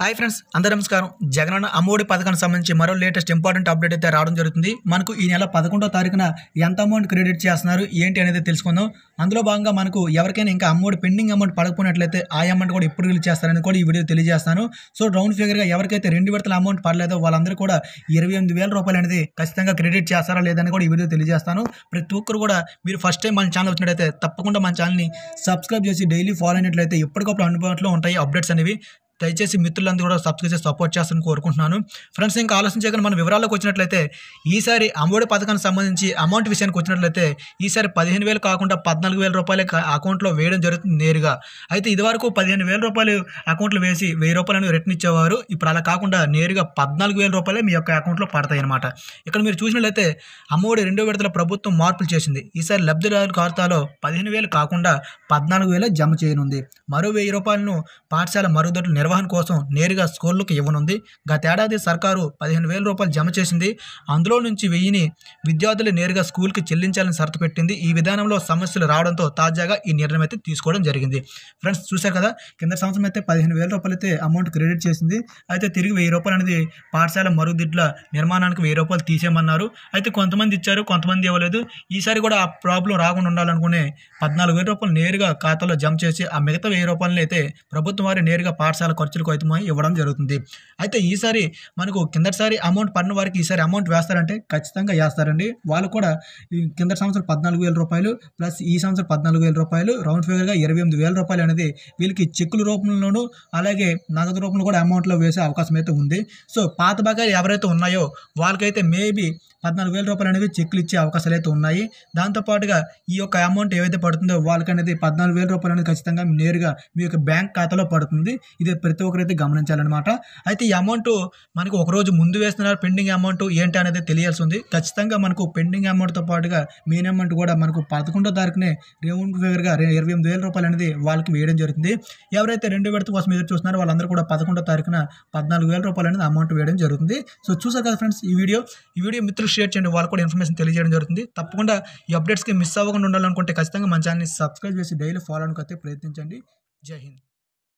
hi friends అందరూ నమస్కారం జగనన్న అమ్మఒడి పథకానికి సంబంధించి మరో లేటెస్ట్ ఇంపార్టెంట్ అప్డేట్ అయితే రావడం జరుగుతుంది మనకు ఈ నెల పదకొండో తారీఖున ఎంత అమౌంట్ క్రెడిట్ చేస్తున్నారు ఏంటి అనేది తెలుసుకుందాం అందులో భాగంగా మనకు ఎవరికైనా ఇంకా అమౌంట్ పెండింగ్ అమౌంట్ పడకపోయినట్లయితే ఆ అమౌంట్ కూడా ఎప్పుడు రిలీజ్ చేస్తారని కూడా ఈ వీడియో తెలియజేస్తాను సో రౌండ్ ఫిగర్గా ఎవరికైతే రెండు విడతల అమౌంట్ పడలేదో వాళ్ళందరూ కూడా ఇరవై ఎనిమిది వేల రూపాయలు అనేది ఖచ్చితంగా క్రెడిట్ చేస్తారా లేదని కూడా ఈ వీడియో తెలియజేస్తాను ప్రతి ఒక్కరు కూడా మీరు ఫస్ట్ టైం మన ఛానల్ వచ్చినట్లయితే తప్పకుండా మన ఛానల్ని సబ్స్క్రైబ్ చేసి డైలీ ఫాలో అయినట్లయితే ఎప్పటికప్పుడు అందుబాటులో ఉంటాయి అప్డేట్స్ అనేవి దయచేసి మిత్రులందరూ కూడా సబ్స్క్రైబ్ చేసి సపోర్ట్ చేస్తాను కోరుకుంటున్నాను ఫ్రెండ్స్ ఇంకా ఆలోచన చేయగానే మన వివరాలకు వచ్చినట్లయితే ఈసారి అమ్మఒడి పథకానికి సంబంధించి అమౌంట్ విషయానికి వచ్చినట్లయితే ఈసారి పదిహేను వేలు కాకుండా పద్నాలుగు వేల రూపాయలు అకౌంట్లో వేయడం జరుగుతుంది నేరుగా అయితే ఇదివరకు పదిహేను వేల రూపాయలు అకౌంట్లో వేసి వెయ్యి రూపాయలను రిటర్న్ ఇచ్చేవారు ఇప్పుడు అలా కాకుండా నేరుగా పద్నాలుగు వేల రూపాయలే మీ యొక్క అకౌంట్లో పడతాయి అనమాట ఇక్కడ మీరు చూసినట్లయితే అమ్మఒడి రెండో విడతల ప్రభుత్వం మార్పులు చేసింది ఈసారి లబ్ధిదారుల ఖాతాలో పదిహేను వేలు కాకుండా పద్నాలుగు వేలే జమ చేయనుంది మరో వెయ్యి రూపాయలను పాఠశాల మరుగుదొడ్లు నిర్వహణ కోసం నేరుగా స్కూళ్ళకు ఇవ్వనుంది గతేడాది సర్కారు పదిహేను వేల రూపాయలు జమ చేసింది అందులో నుంచి వెయ్యిని విద్యార్థులు నేరుగా స్కూల్కి చెల్లించాలని షరతు పెట్టింది ఈ విధానంలో సమస్యలు రావడంతో తాజాగా ఈ నిర్ణయం అయితే తీసుకోవడం జరిగింది ఫ్రెండ్స్ చూశారు కదా కింద సంవత్సరం అయితే పదిహేను వేల రూపాయలు అయితే అమౌంట్ క్రెడిట్ చేసింది అయితే తిరిగి వెయ్యి రూపాయలు అనేది పాఠశాల మరుగుదిడ్ల నిర్మాణానికి వెయ్యి రూపాయలు తీసేయమన్నారు అయితే కొంతమంది ఇచ్చారు కొంతమంది ఇవ్వలేదు ఈసారి కూడా ఆ ప్రాబ్లం రాకుండా ఉండాలనుకునే పద్నాలుగు వేల రూపాయలు నేరుగా ఖాతాలో జమ చేసి ఆ మిగతా వెయ్యి రూపాయలని అయితే ప్రభుత్వం వారి నేరుగా పాఠశాల ఖర్చులకు అయితే ఇవ్వడం జరుగుతుంది అయితే ఈసారి మనకు కిందటిసారి అమౌంట్ పడిన వారికి ఈసారి అమౌంట్ వేస్తారంటే ఖచ్చితంగా వేస్తారండి వాళ్ళు కూడా కింద సంవత్సరం పద్నాలుగు వేల రూపాయలు ప్లస్ ఈ సంవత్సరం పద్నాలుగు వేల రూపాయలు రౌండ్ ఫిగర్గా ఇరవై ఎనిమిది వేల రూపాయలు అనేది వీళ్ళకి చెక్కుల రూపంలోనూ అలాగే నగదు రూపంలో కూడా అమౌంట్లో వేసే అవకాశం అయితే ఉంది సో పాత బకాయిలు ఎవరైతే ఉన్నాయో వాళ్ళకైతే మేబీ పద్నాలుగు వేల రూపాయలు అనేవి చెక్కులు ఇచ్చే అవకాశాలు అయితే ఉన్నాయి దాంతోపాటుగా ఈ యొక్క అమౌంట్ ఏవైతే పడుతుందో వాళ్ళకనేది పద్నాలుగు వేల రూపాయలు అనేది ఖచ్చితంగా నేరుగా మీ యొక్క బ్యాంక్ ఖాతాలో పడుతుంది ఇది ప్రతి ఒక్కరైతే గమనించాలన్నమాట అయితే ఈ అమౌంట్ మనకు ఒకరోజు ముందు వేస్తున్నారు పెండింగ్ అమౌంట్ ఏంటి అనేది తెలియాల్సి ఉంది ఖచ్చితంగా మనకు పెండింగ్ అమౌంట్తో పాటుగా మెయిన్ అమౌంట్ కూడా మనకు పదకొండో తారీఖునే రేవుండ్ ఫేవర్గా ఇరవై ఎనిమిది వేల రూపాయలు అనేది వాళ్ళకి వేయడం జరుగుతుంది ఎవరైతే రెండు విడత కోసం ఎదురు చూస్తున్నారో వాళ్ళందరూ కూడా పదకొండో తారీఖున పద్నాలుగు వేల రూపాయలు అనేది అమౌంట్ వేయడం జరుగుతుంది సో చూసారు కదా ఫ్రెండ్స్ ఈ వీడియో ఈ వీడియో మిత్రులు షేర్ చేయండి వాళ్ళు కూడా ఇన్ఫర్మేషన్ తెలియజేయడం జరుగుతుంది తప్పకుండా ఈ అప్డేట్స్కి మిస్ అవ్వకుండా ఉండాలనుకుంటే ఖచ్చితంగా మన ఛానల్ని సబ్స్క్రైబ్ చేసి డైలీ ఫాలో అనుకైతే ప్రయత్నించండి జై హింద్